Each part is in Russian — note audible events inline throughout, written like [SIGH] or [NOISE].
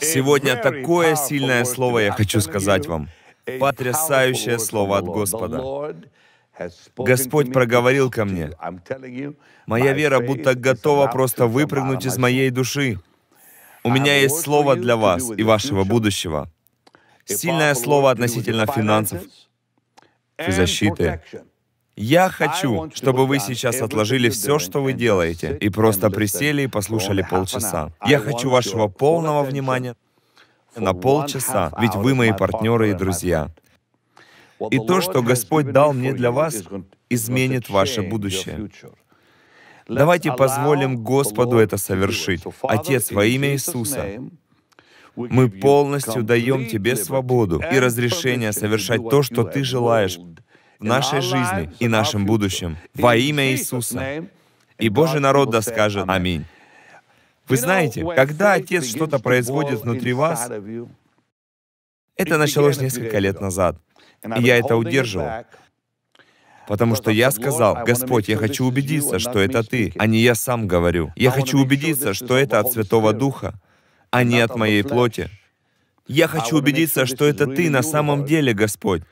Сегодня такое сильное слово я хочу сказать вам. Потрясающее слово от Господа. Господь проговорил ко мне. Моя вера будто готова просто выпрыгнуть из моей души. У меня есть слово для вас и вашего будущего. Сильное слово относительно финансов и защиты. Я хочу, чтобы вы сейчас отложили все, что вы делаете, и просто присели и послушали полчаса. Я хочу вашего полного внимания на полчаса, ведь вы мои партнеры и друзья. И то, что Господь дал мне для вас, изменит ваше будущее. Давайте позволим Господу это совершить. Отец, во имя Иисуса, мы полностью даем Тебе свободу и разрешение совершать то, что Ты желаешь, в нашей жизни и нашем будущем во имя Иисуса. И Божий народ да скажет «Аминь». Вы знаете, когда Отец что-то производит внутри вас, это началось несколько лет назад, и я это удерживал. Потому что я сказал, Господь, я хочу убедиться, что это Ты, а не я сам говорю. Я хочу убедиться, что это от Святого Духа, а не от моей плоти. Я хочу убедиться, что это Ты на самом деле, Господь,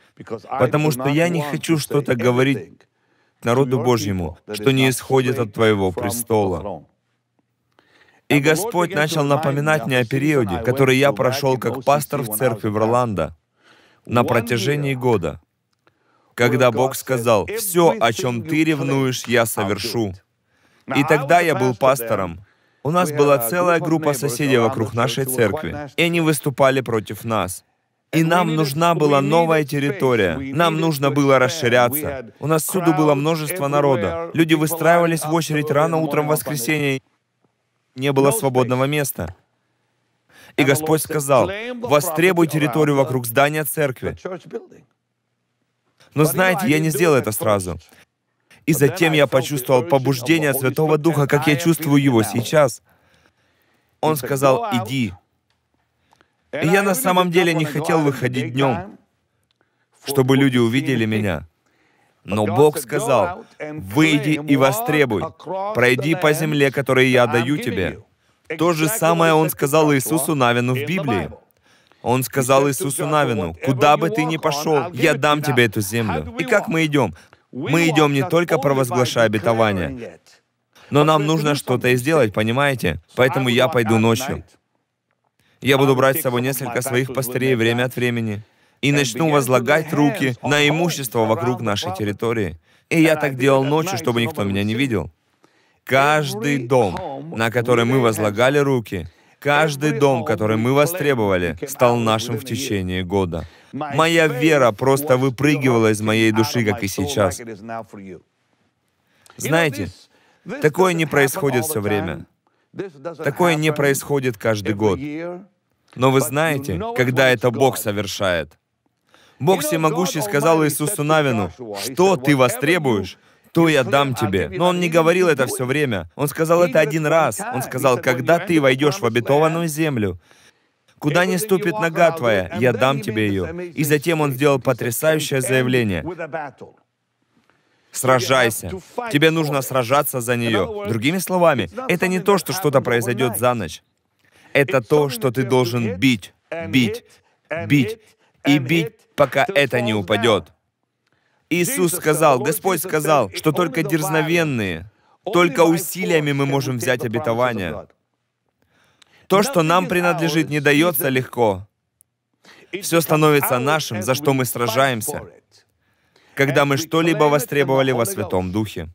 потому что я не хочу что-то говорить народу Божьему, что не исходит от Твоего престола. И Господь начал напоминать мне о периоде, который я прошел как пастор в церкви в Роланда на протяжении года, когда Бог сказал, «Все, о чем ты ревнуешь, я совершу». И тогда я был пастором, у нас была а, целая группа соседей вокруг нашей церкви, и они выступали против нас. И нам нужна была новая территория. Нам нужно было расширяться. У нас всюду было множество народа. Люди выстраивались в очередь рано утром в воскресенье. Не было свободного места. И Господь сказал, «Востребуй территорию вокруг здания церкви». Но знаете, я не сделал это сразу. И затем я почувствовал побуждение Святого Духа, как я чувствую его сейчас. Он сказал, иди. И я на самом деле не хотел выходить днем, чтобы люди увидели меня. Но Бог сказал, выйди и востребуй, пройди по земле, которую я даю тебе. То же самое Он сказал Иисусу Навину в Библии. Он сказал Иисусу Навину, «Куда бы ты ни пошел, я дам тебе эту землю». И как мы идем? Мы идем не только провозглашая обетование, но нам нужно что-то и сделать, понимаете? Поэтому я пойду ночью. Я буду брать с собой несколько своих пастырей время от времени и начну возлагать руки на имущество вокруг нашей территории. И я так делал ночью, чтобы никто меня не видел. Каждый дом, на который мы возлагали руки, Каждый дом, который мы востребовали, стал нашим в течение года. Моя вера просто выпрыгивала из моей души, как и сейчас. Знаете, такое не происходит все время. Такое не происходит каждый год. Но вы знаете, когда это Бог совершает. Бог всемогущий сказал Иисусу Навину, «Что ты востребуешь, что я ну, дам а тебе. Но он не говорил это все время. Он сказал это один раз. Он сказал, когда ты войдешь в обетованную землю, Куда не ступит нога твоя, я дам тебе ее. И затем он сделал потрясающее заявление. Сражайся. Тебе нужно сражаться за нее. Другими словами, это не то, что что-то произойдет за ночь. Это то, что ты должен бить, бить, бить и бить, пока это не упадет. Иисус сказал, Господь сказал, что только дерзновенные, только усилиями мы можем взять обетование. То, что нам принадлежит, не дается легко. Все становится нашим, за что мы сражаемся, когда мы что-либо востребовали во Святом Духе.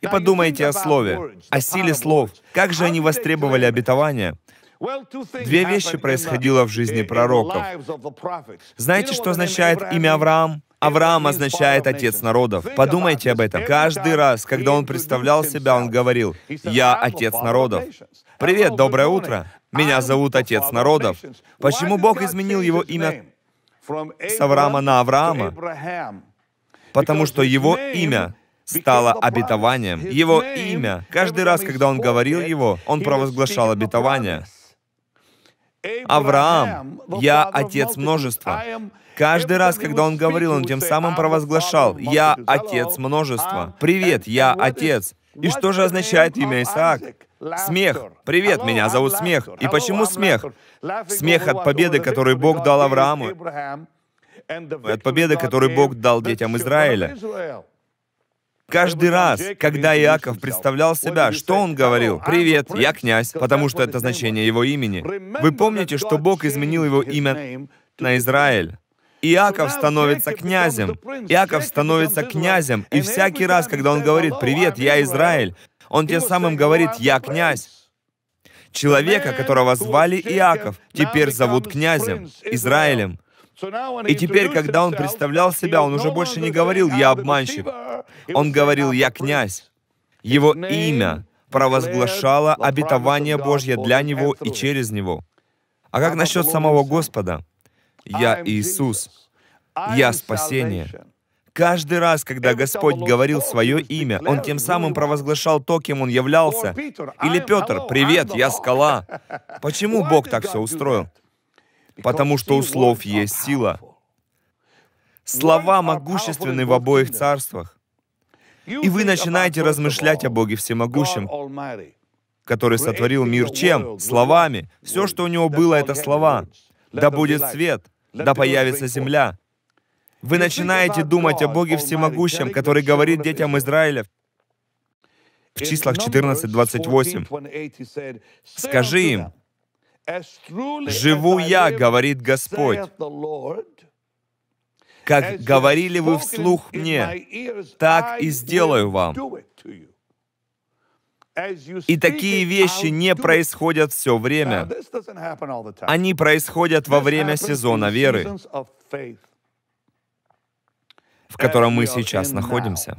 И подумайте о слове, о силе слов. Как же они востребовали обетование? Две вещи происходило в жизни пророков. Знаете, что означает имя Авраам? Авраам означает «отец народов». Подумайте об этом. Каждый раз, когда он представлял себя, он говорил «Я отец народов». Привет, доброе утро. Меня зовут Отец народов. Почему Бог изменил его имя с Авраама на Авраама? Потому что его имя стало обетованием. Его имя. Каждый раз, когда он говорил его, он провозглашал обетование. Авраам, я отец множества. Каждый раз, когда он говорил, он тем самым провозглашал «Я отец «А множества». «Привет, я отец». И что же означает имя Исаак? Смех. Привет, меня зовут Смех. И почему смех? Смех от победы, которую Бог дал Аврааму, от победы, которую Бог дал детям Израиля. Каждый раз, когда Иаков представлял себя, что он говорил? «Привет, я князь», потому что это значение его имени. Вы помните, что Бог изменил его имя на Израиль? Иаков становится князем. Иаков становится князем. И всякий раз, когда он говорит «Привет, я Израиль», он тем самым говорит «Я князь». Человека, которого звали Иаков, теперь зовут князем, Израилем. И теперь, когда он представлял себя, он уже больше не говорил «я обманщик». Он говорил «я князь». Его имя провозглашало обетование Божье для него и через него. А как насчет самого Господа? «Я Иисус, я спасение». Каждый раз, когда Господь говорил свое имя, Он тем самым провозглашал то, кем Он являлся. Или Петр, «Привет, я скала». [LAUGHS] Почему Бог так все устроил? Потому что у слов есть сила. Слова могущественны в обоих царствах. И вы начинаете размышлять о Боге Всемогущем, который сотворил мир чем? Словами. Все, что у него было, это слова. Да будет свет да появится земля. Вы начинаете думать о Боге Всемогущем, который говорит детям Израиля в числах 14:28. «Скажи им, «Живу я, говорит Господь, как говорили вы вслух мне, так и сделаю вам». И такие вещи не происходят все время. Они происходят во время сезона веры, в котором мы сейчас находимся.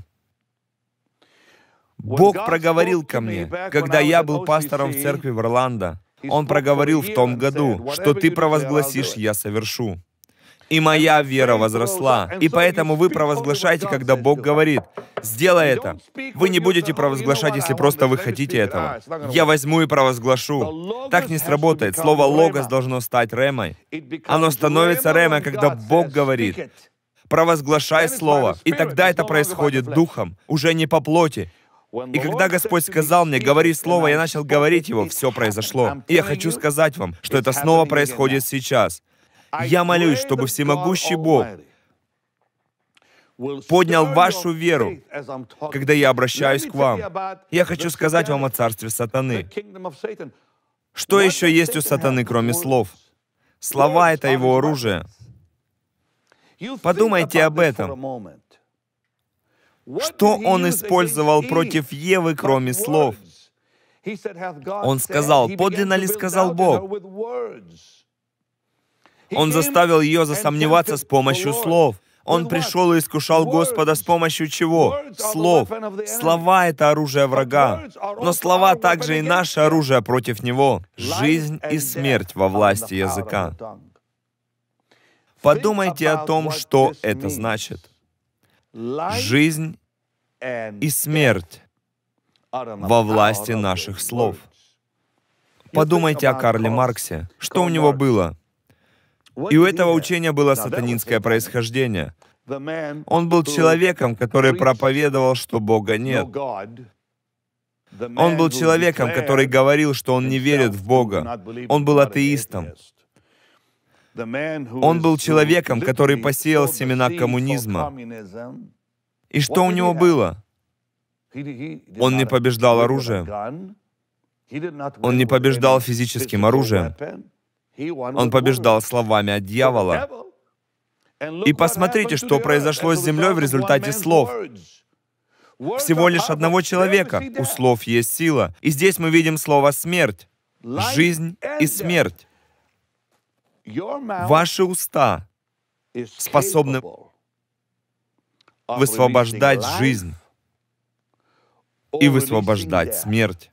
Бог проговорил ко мне, когда я был пастором в церкви в Орландо. Он проговорил в том году, что ты провозгласишь, я совершу и моя вера возросла. И поэтому вы провозглашаете, когда Бог говорит, сделай это. Вы не будете провозглашать, если просто вы хотите этого. Я возьму и провозглашу. Так не сработает. Слово «логос» должно стать ремой. Оно становится ремой, когда Бог говорит, провозглашай Слово. И тогда это происходит Духом, уже не по плоти. И когда Господь сказал мне, говори Слово, я начал говорить его, все произошло. И я хочу сказать вам, что это снова происходит сейчас. Я молюсь, чтобы всемогущий Бог поднял вашу веру, когда я обращаюсь к вам. Я хочу сказать вам о царстве сатаны. Что еще есть у сатаны, кроме слов? Слова — это его оружие. Подумайте об этом. Что он использовал против Евы, кроме слов? Он сказал, подлинно ли сказал Бог? Он заставил ее засомневаться с помощью слов. Он пришел и искушал Господа с помощью чего? Слов. Слова — это оружие врага. Но слова также и наше оружие против него. Жизнь и смерть во власти языка. Подумайте о том, что это значит. Жизнь и смерть во власти наших слов. Подумайте о Карле Марксе. Что у него было? И у этого учения было сатанинское происхождение. Он был человеком, который проповедовал, что Бога нет. Он был человеком, который говорил, что он не верит в Бога. Он был атеистом. Он был человеком, который посеял семена коммунизма. И что у него было? Он не побеждал оружием. Он не побеждал физическим оружием. Он побеждал словами от дьявола. И посмотрите, что произошло с землей в результате слов. Всего лишь одного человека. У слов есть сила. И здесь мы видим слово «смерть», «жизнь» и «смерть». Ваши уста способны высвобождать жизнь и высвобождать смерть.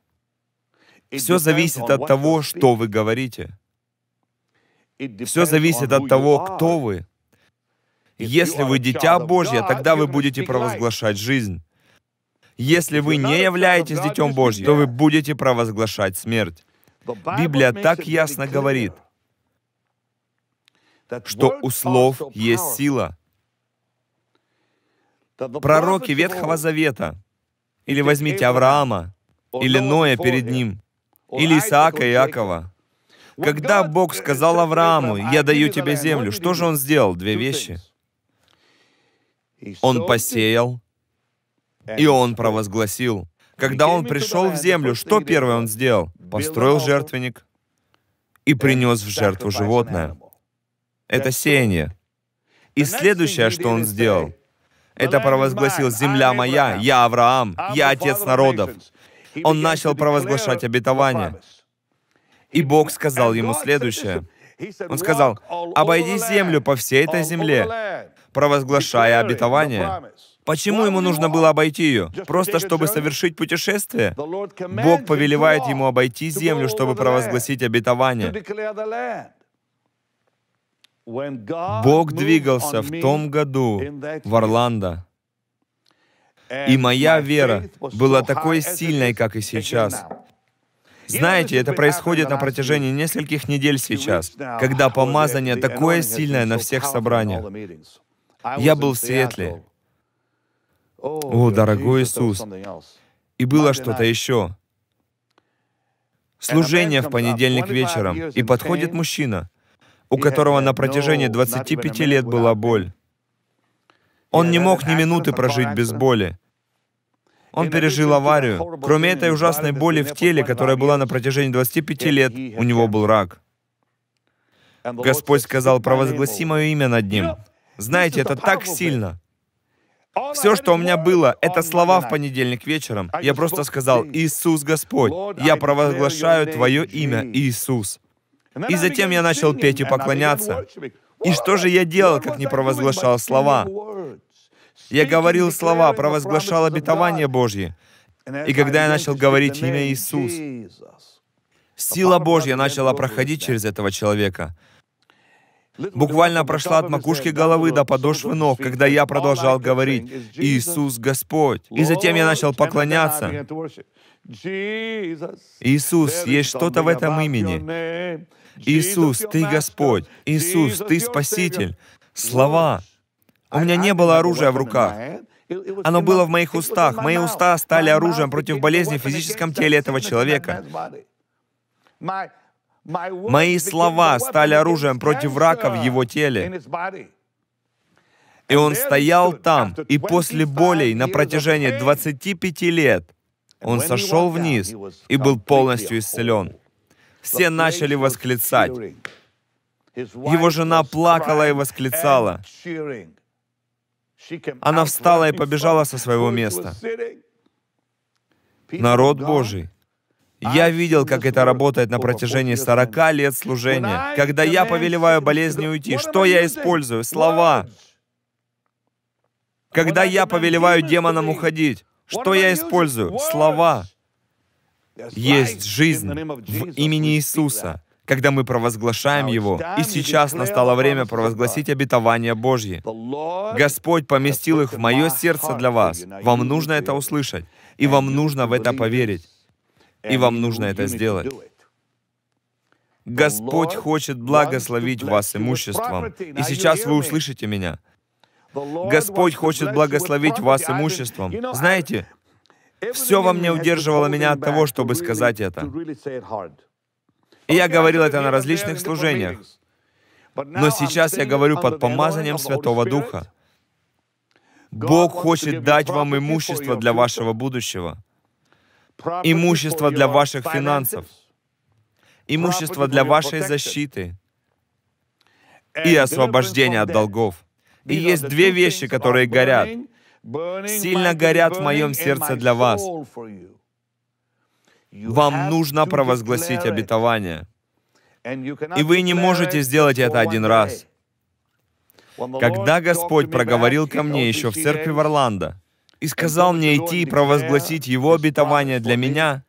Все зависит от того, что вы говорите. Все зависит от того, кто вы. Если вы дитя Божье, тогда вы будете провозглашать жизнь. Если вы не являетесь Детем Божьим, то вы будете провозглашать смерть. Библия так ясно говорит, что у слов есть сила. Пророки Ветхого Завета, или возьмите Авраама, или Ноя перед ним, или Исаака и Якова. Когда Бог э, сказал Аврааму, «Я даю тебе землю», что же он сделал? Две вещи. Он посеял, и он провозгласил. Когда он пришел в землю, что первое он сделал? Построил жертвенник и принес в жертву животное. Это сеяние. И следующее, что он сделал, это провозгласил «Земля моя, я Авраам, я отец народов». Он начал провозглашать обетование. И Бог сказал ему следующее. Он сказал, «Обойди землю по всей этой земле, провозглашая обетование». Почему ему нужно было обойти ее? Просто чтобы совершить путешествие? Бог повелевает ему обойти землю, чтобы провозгласить обетование. Бог двигался в том году в Орландо. И моя вера была такой сильной, как и сейчас. Знаете, это происходит на протяжении нескольких недель сейчас, когда помазание такое сильное на всех собраниях. Я был в Сиэтле. О, oh, дорогой Иисус! И было что-то еще. Служение в понедельник вечером, и подходит мужчина, у которого на протяжении 25 лет была боль. Он не мог ни минуты прожить без боли. Он пережил аварию. Кроме этой ужасной боли в теле, которая была на протяжении 25 лет, у него был рак. Господь сказал, провозгласи мое имя над ним. Знаете, это так сильно. Все, что у меня было, это слова в понедельник вечером. Я просто сказал, Иисус Господь, я провозглашаю Твое имя, Иисус. И затем я начал петь и поклоняться. И что же я делал, как не провозглашал слова? Я говорил слова, провозглашал обетование Божье. И когда я начал говорить имя Иисус, сила Божья начала проходить через этого человека. Буквально прошла от макушки головы до подошвы ног, когда я продолжал говорить «Иисус Господь». И затем я начал поклоняться. Иисус, есть что-то в этом имени. Иисус, Ты Господь. Иисус, Ты Спаситель. Слова, у меня не было оружия в руках. Оно было в моих устах. Мои уста стали оружием против болезни в физическом теле этого человека. Мои слова стали оружием против рака в его теле. И он стоял там, и после болей на протяжении 25 лет он сошел вниз и был полностью исцелен. Все начали восклицать. Его жена плакала и восклицала. Она встала и побежала со своего места. Народ Божий, я видел, как это работает на протяжении 40 лет служения. Когда я повелеваю болезни уйти, что я использую? Слова. Когда я повелеваю демонам уходить, что я использую? Слова. Есть жизнь в имени Иисуса когда мы провозглашаем Его, и сейчас настало время провозгласить обетование Божье. Господь поместил их в мое сердце для вас. Вам нужно это услышать, и вам нужно в это поверить, и вам нужно это сделать. Господь хочет благословить вас имуществом. И сейчас вы услышите меня. Господь хочет благословить вас имуществом. Знаете, все во мне удерживало меня от того, чтобы сказать это. И я говорил это на различных служениях. Но сейчас я говорю под помазанием Святого Духа. Бог хочет дать вам имущество для вашего будущего, имущество для ваших финансов, имущество для вашей защиты и освобождения от долгов. И есть две вещи, которые горят, сильно горят в моем сердце для вас. Вам нужно провозгласить обетование. И вы не можете сделать это один раз. Когда Господь проговорил ко мне еще в церкви в Орландо и сказал мне идти и провозгласить Его обетование для меня,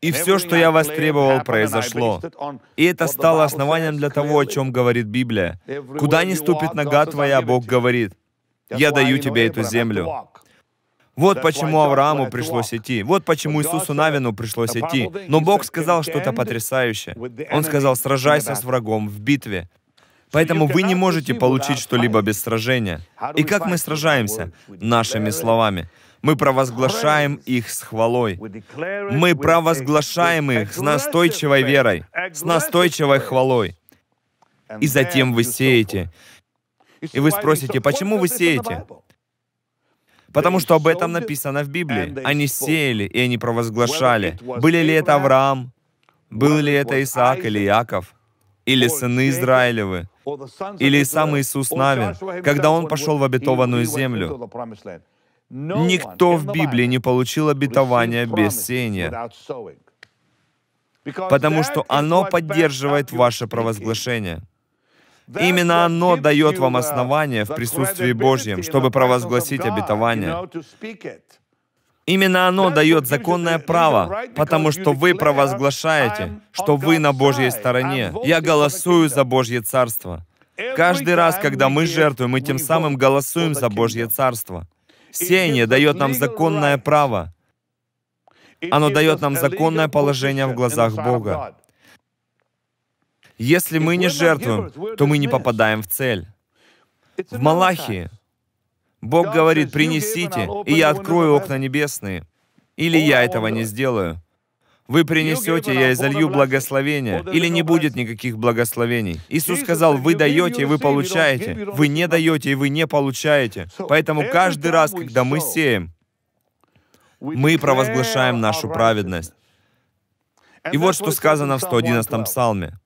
и все, что я востребовал, произошло. И это стало основанием для того, о чем говорит Библия. «Куда ни ступит нога твоя, Бог говорит, «Я даю тебе эту землю». Вот почему Аврааму пришлось идти. Вот почему Иисусу Навину пришлось идти. Но Бог сказал что-то потрясающее. Он сказал, сражайся с врагом в битве. Поэтому вы не можете получить что-либо без сражения. И как мы сражаемся? Нашими словами. Мы провозглашаем их с хвалой. Мы провозглашаем их с настойчивой верой, с настойчивой хвалой. И затем вы сеете. И вы спросите, почему вы сеете? Потому что об этом написано в Библии. Они сеяли, и они провозглашали. Были ли это Авраам, был ли это Исаак или Яков, или сыны Израилевы, или сам Иисус Навин, когда он пошел в обетованную землю. Никто в Библии не получил обетования без сеяния, потому что оно поддерживает ваше провозглашение. Uh, Именно оно дает вам основание в присутствии Божьем, чтобы провозгласить обетование. Именно оно дает законное право, потому что вы провозглашаете, что вы на Божьей стороне. Я голосую за Божье Царство. Каждый раз, когда мы жертвуем, мы тем самым голосуем за Божье Царство. Сеяние дает нам законное право. Оно дает нам законное положение в глазах Бога. Если мы не жертвуем, то мы не попадаем в цель. В Малахии Бог говорит, принесите, и я открою окна небесные. Или я этого не сделаю. Вы принесете, я изолью благословение, или не будет никаких благословений. Иисус сказал, вы даете, и вы получаете, вы не даете, и вы не получаете. Поэтому каждый раз, когда мы сеем, мы провозглашаем нашу праведность. И вот что сказано в 111-м псалме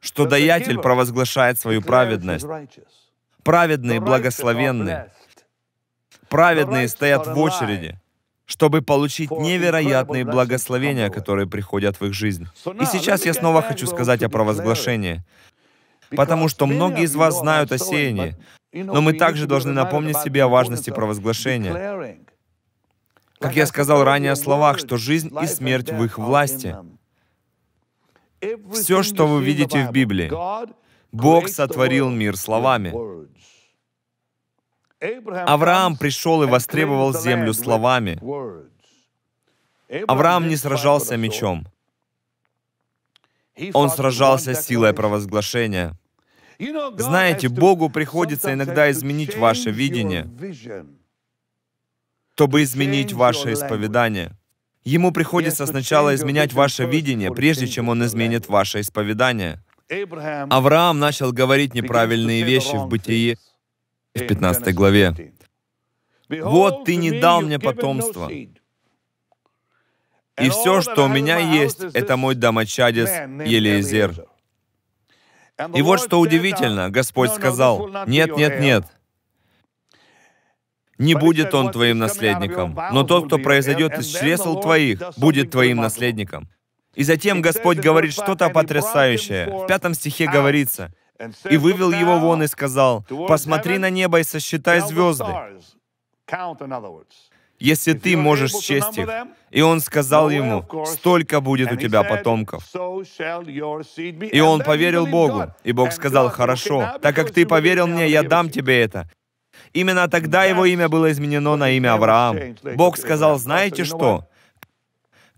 что даятель провозглашает свою праведность. Праведные благословенны. Праведные стоят в очереди, чтобы получить невероятные благословения, которые приходят в их жизнь. И сейчас я снова хочу сказать о провозглашении. Потому что многие из вас знают о сеянии, но мы также должны напомнить себе о важности провозглашения. Как я сказал ранее о словах, что жизнь и смерть в их власти — все, что вы видите в Библии, Бог сотворил мир словами. Авраам пришел и востребовал землю словами. Авраам не сражался мечом. Он сражался силой провозглашения. Знаете, Богу приходится иногда изменить ваше видение, чтобы изменить ваше исповедание. Ему приходится сначала изменять ваше видение, прежде чем он изменит ваше исповедание. Авраам начал говорить неправильные вещи в Бытии в 15 главе. «Вот ты не дал мне потомство, и все, что у меня есть, это мой домочадец Елеизер». И вот что удивительно, Господь сказал, «Нет, нет, нет, не будет он твоим наследником, но тот, кто произойдет из чресл твоих, будет твоим наследником. И затем Господь говорит что-то потрясающее. В пятом стихе говорится, «И вывел его вон и сказал, «Посмотри на небо и сосчитай звезды». Если ты можешь счесть их, и он сказал ему, «Столько будет у тебя потомков». И он поверил Богу, и Бог сказал, «Хорошо, так как ты поверил мне, я дам тебе это». Именно тогда его имя было изменено на имя Авраам. Бог сказал, знаете что?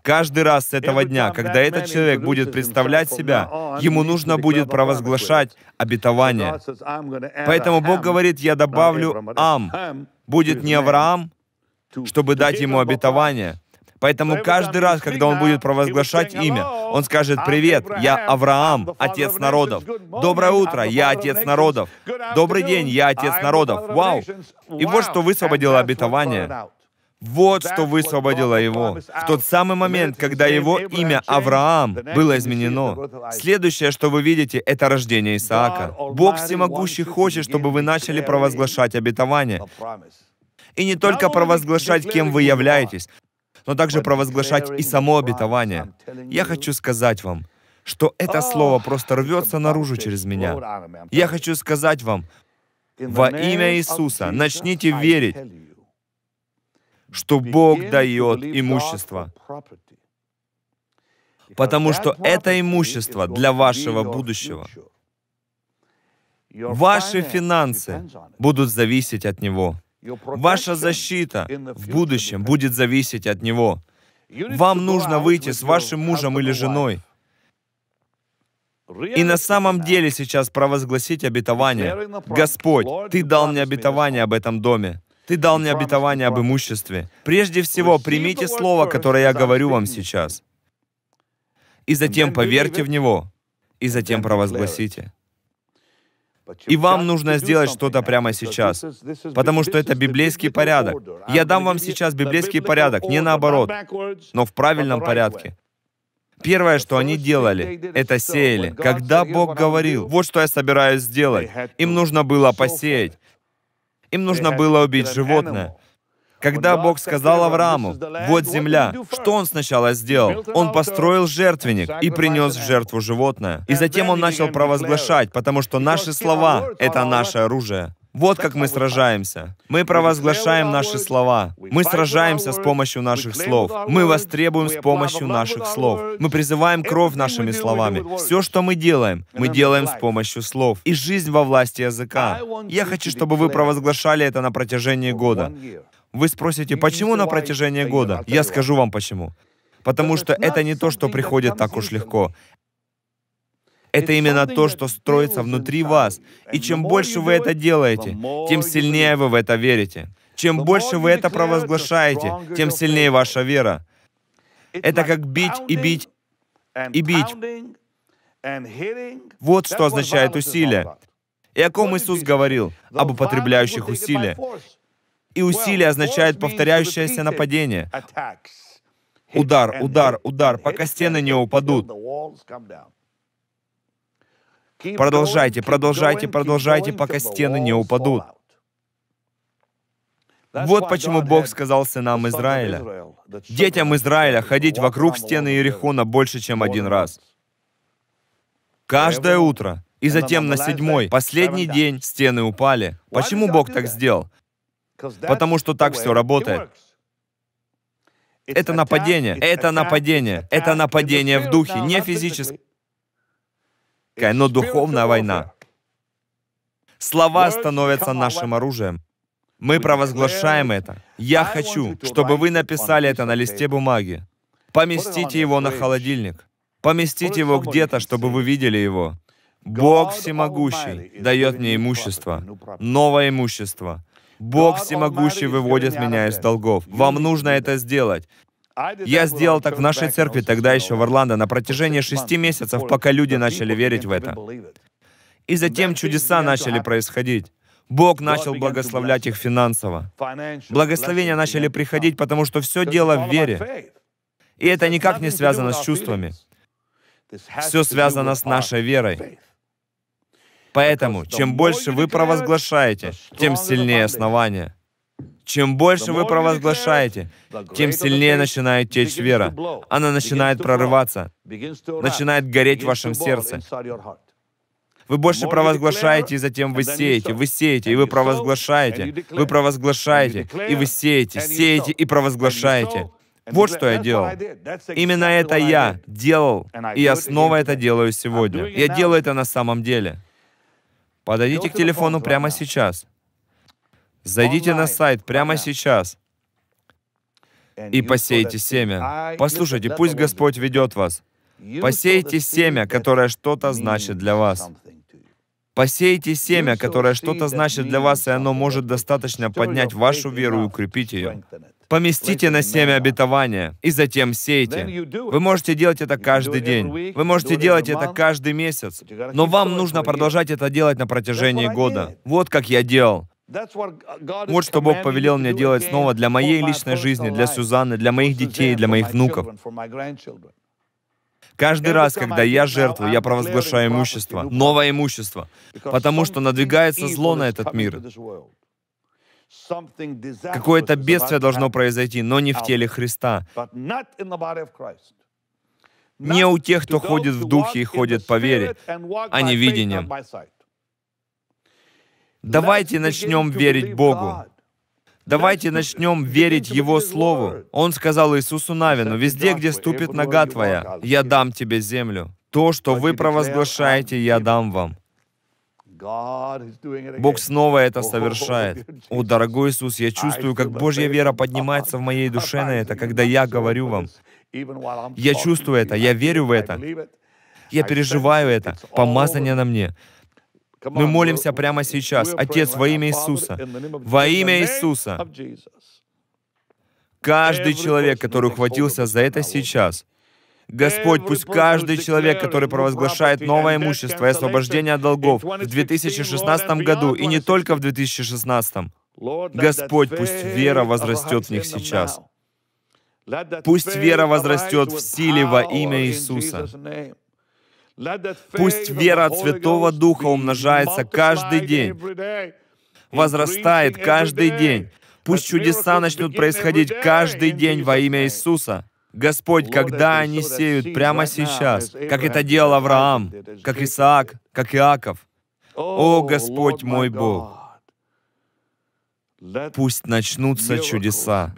Каждый раз с этого дня, когда этот человек будет представлять себя, ему нужно будет провозглашать обетование. Поэтому Бог говорит, я добавлю «ам». Будет не Авраам, чтобы дать ему обетование, Поэтому каждый раз, когда он будет провозглашать имя, он скажет «Привет, я Авраам, отец народов». «Доброе утро, я отец народов». «Добрый день, я отец народов». Вау! И вот что высвободило обетование. Вот что высвободило его. В тот самый момент, когда его имя Авраам было изменено. Следующее, что вы видите, это рождение Исаака. Бог Всемогущий хочет, чтобы вы начали провозглашать обетование. И не только провозглашать, кем вы являетесь, но также провозглашать и само обетование. Я хочу сказать вам, что это oh, слово просто рвется наружу через меня. Я хочу сказать вам, во имя Иисуса начните верить, что Бог дает имущество, потому что это имущество для вашего будущего. Ваши финансы будут зависеть от него. Ваша защита в будущем будет зависеть от него. Вам нужно выйти с вашим мужем или женой и на самом деле сейчас провозгласить обетование. Господь, Ты дал мне обетование об этом доме. Ты дал мне обетование об имуществе. Прежде всего, примите слово, которое я говорю вам сейчас. И затем поверьте в него. И затем провозгласите. И вам нужно сделать что-то прямо сейчас, потому что это библейский порядок. Я дам вам сейчас библейский порядок, не наоборот, но в правильном порядке. Первое, что они делали, это сеяли. Когда Бог говорил, вот что я собираюсь сделать, им нужно было посеять. Им нужно было убить животное. Когда Бог сказал Аврааму, «Вот земля», что он сначала сделал? Он построил жертвенник и принес в жертву животное. И затем он начал провозглашать, потому что наши слова — это наше оружие. Вот как мы сражаемся. Мы провозглашаем наши слова. Мы сражаемся с помощью наших слов. Мы востребуем с помощью наших слов. Мы призываем кровь нашими словами. Все, что мы делаем, мы делаем с помощью слов. И жизнь во власти языка. Я хочу, чтобы вы провозглашали это на протяжении года. Вы спросите, почему на протяжении года? Я скажу вам почему. Потому что это не то, что приходит так уж легко. Это именно то, что строится внутри вас. И чем больше вы это делаете, тем сильнее вы в это верите. Чем больше вы это провозглашаете, тем сильнее ваша вера. Это как бить и бить и бить. Вот что означает усилие. И о ком Иисус говорил, об употребляющих усилия и усилие означает повторяющееся нападение. Удар, удар, удар, пока стены не упадут. Продолжайте, продолжайте, продолжайте, пока стены не упадут. Вот почему Бог сказал сынам Израиля, детям Израиля ходить вокруг стены Иерихона больше, чем один раз. Каждое утро. И затем на седьмой, последний день, стены упали. Почему Бог так сделал? Потому что так все работает. Это нападение, это нападение, это нападение в духе, не физическое, но духовная война. Слова становятся нашим оружием. Мы провозглашаем это. Я хочу, чтобы вы написали это на листе бумаги. Поместите его на холодильник. Поместите его где-то, чтобы вы видели его. Бог Всемогущий дает мне имущество, новое имущество, Бог всемогущий выводит меня из долгов. Вам нужно это сделать. Я сделал так в нашей церкви тогда еще в Орландо на протяжении шести месяцев, пока люди начали верить в это. И затем чудеса начали происходить. Бог начал благословлять их финансово. Благословения начали приходить, потому что все дело в вере. И это никак не связано с чувствами. Все связано с нашей верой. Поэтому, чем больше вы провозглашаете, тем сильнее основания. Чем больше вы провозглашаете, тем сильнее начинает течь вера. Она начинает прорываться, начинает гореть в вашем сердце. Вы больше провозглашаете, и затем вы сеете, вы сеете, и вы провозглашаете, вы провозглашаете, и вы сеете, сеете и провозглашаете. Вот что я делал. Именно это я делал, и я снова это делаю сегодня. Я делаю это на самом деле. Подойдите к телефону прямо сейчас. Зайдите на сайт прямо сейчас и посейте семя. Послушайте, пусть Господь ведет вас. Посейте семя, которое что-то значит для вас. Посейте семя, которое что-то значит для вас, и оно может достаточно поднять вашу веру и укрепить ее поместите на семя обетования и затем сейте. Вы можете делать это каждый день, вы можете делать это каждый месяц, но вам нужно продолжать это делать на протяжении года. Вот как я делал. Вот что Бог повелел мне делать снова для моей личной жизни, для Сюзанны, для моих детей, для моих внуков. Каждый раз, когда я жертвую, я провозглашаю имущество, новое имущество, потому что надвигается зло на этот мир. Какое-то бедствие должно произойти, но не в теле Христа. Не у тех, кто ходит в духе и ходит по вере, а не видением. Давайте начнем верить Богу. Давайте начнем верить Его Слову. Он сказал Иисусу Навину, «Везде, где ступит нога твоя, я дам тебе землю. То, что вы провозглашаете, я дам вам». Бог снова это oh, [LAUGHS] совершает. О, дорогой Иисус, я чувствую, как Божья вера [LAUGHS] поднимается в моей душе на это, когда я говорю вам. Я чувствую это, я верю в это. Я переживаю это. Помазание на мне. Мы молимся прямо сейчас. Отец, во имя Иисуса. Во имя Иисуса. Каждый человек, который ухватился за это сейчас, Господь, пусть каждый человек, который провозглашает новое имущество и освобождение от долгов в 2016 году, и не только в 2016, Господь, пусть вера возрастет в них сейчас. Пусть вера возрастет в силе во имя Иисуса. Пусть вера от Святого Духа умножается каждый день, возрастает каждый день. Пусть чудеса начнут происходить каждый день во имя Иисуса. Господь, когда они сеют прямо сейчас, как это делал Авраам, как Исаак, как Иаков. О, Господь мой Бог, пусть начнутся чудеса.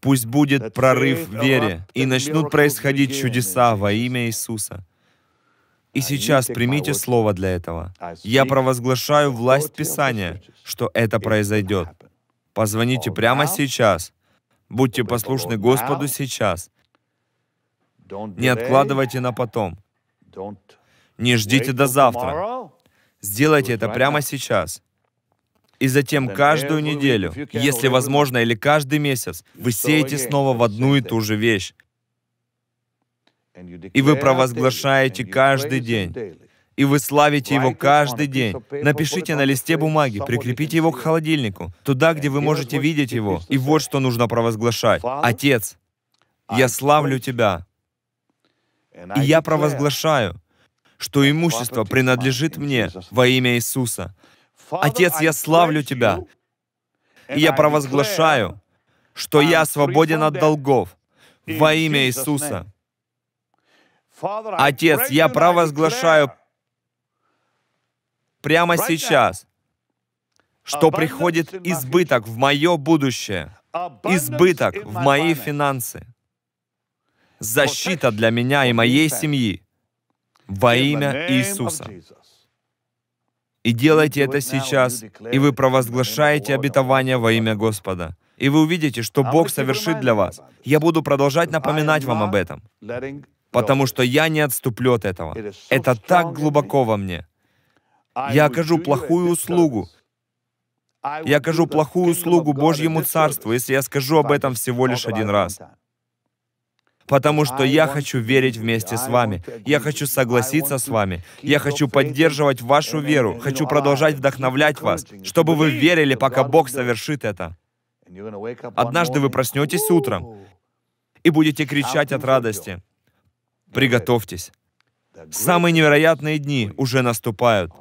Пусть будет прорыв в вере, и начнут происходить чудеса во имя Иисуса. И сейчас примите слово для этого. Я провозглашаю власть Писания, что это произойдет. Позвоните прямо сейчас Будьте послушны Господу сейчас. Не откладывайте на потом. Не ждите до завтра. Сделайте это прямо сейчас. И затем каждую неделю, если возможно, или каждый месяц, вы сеете снова в одну и ту же вещь. И вы провозглашаете каждый день и вы славите его каждый день. Напишите на листе бумаги, прикрепите его к холодильнику, туда, где вы можете видеть его, и вот что нужно провозглашать. Отец, я славлю тебя, и я провозглашаю, что имущество принадлежит мне во имя Иисуса. Отец, я славлю Тебя, и я провозглашаю, что я свободен от долгов во имя Иисуса. Отец, я провозглашаю прямо сейчас, что приходит избыток в мое будущее, избыток в мои финансы, защита для меня и моей семьи во имя Иисуса. И делайте это сейчас, и вы провозглашаете обетование во имя Господа. И вы увидите, что Бог совершит для вас. Я буду продолжать напоминать вам об этом, потому что я не отступлю от этого. Это так глубоко во мне. Я окажу плохую услугу. Я окажу плохую услугу Божьему Царству, если я скажу об этом всего лишь один раз. Потому что я хочу верить вместе с вами. Я хочу согласиться с вами. Я хочу поддерживать вашу веру. Хочу продолжать вдохновлять вас, чтобы вы верили, пока Бог совершит это. Однажды вы проснетесь утром и будете кричать от радости. Приготовьтесь. Самые невероятные дни уже наступают.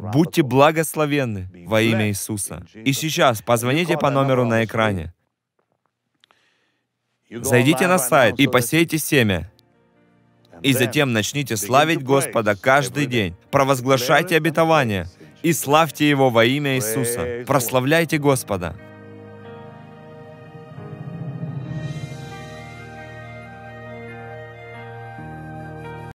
Будьте благословенны во имя Иисуса. И сейчас позвоните по номеру на экране. Зайдите на сайт и посейте семя. И затем начните славить Господа каждый день. Провозглашайте обетование и славьте Его во имя Иисуса. Прославляйте Господа.